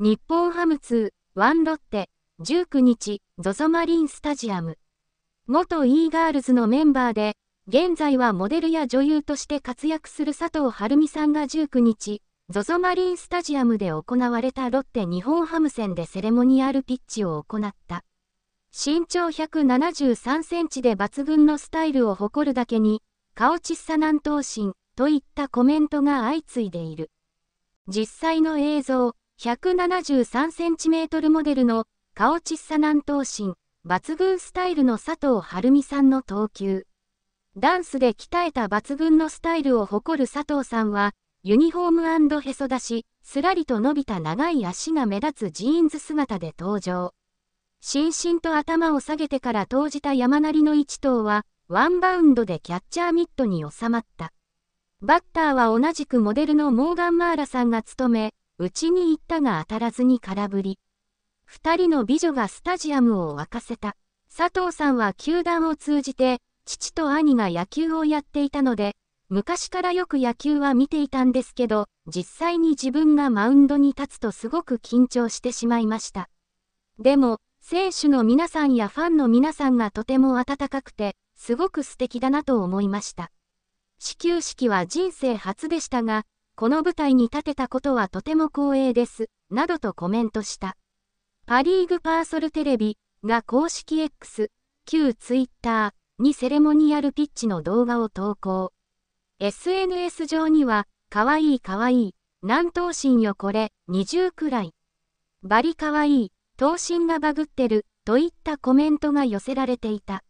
日本ハム2、ワンロッテ、19日、ZOZO マリンスタジアム。元 e ガールズのメンバーで、現在はモデルや女優として活躍する佐藤晴美さんが19日、ZOZO マリンスタジアムで行われたロッテ日本ハム戦でセレモニアルピッチを行った。身長173センチで抜群のスタイルを誇るだけに、顔小さ南東進といったコメントが相次いでいる。実際の映像、173cm モデルの顔小さ南東身、抜群スタイルの佐藤晴美さんの投球。ダンスで鍛えた抜群のスタイルを誇る佐藤さんは、ユニフォームへそ出し、すらりと伸びた長い足が目立つジーンズ姿で登場。しんしんと頭を下げてから投じた山なりの一頭は、ワンバウンドでキャッチャーミットに収まった。バッターは同じくモデルのモーガン・マーラさんが務め、うちに行ったが当たらずに空振り。二人の美女がスタジアムを沸かせた。佐藤さんは球団を通じて、父と兄が野球をやっていたので、昔からよく野球は見ていたんですけど、実際に自分がマウンドに立つとすごく緊張してしまいました。でも、選手の皆さんやファンの皆さんがとても温かくて、すごく素敵だなと思いました。始球式は人生初でしたが、この舞台に立てたことはとても光栄です、などとコメントした。パリーグパーソルテレビが公式 X、旧 Twitter にセレモニアルピッチの動画を投稿。SNS 上には、かわいいかわいい、南東身よこれ、20くらい。バリかわいい、頭身がバグってる、といったコメントが寄せられていた。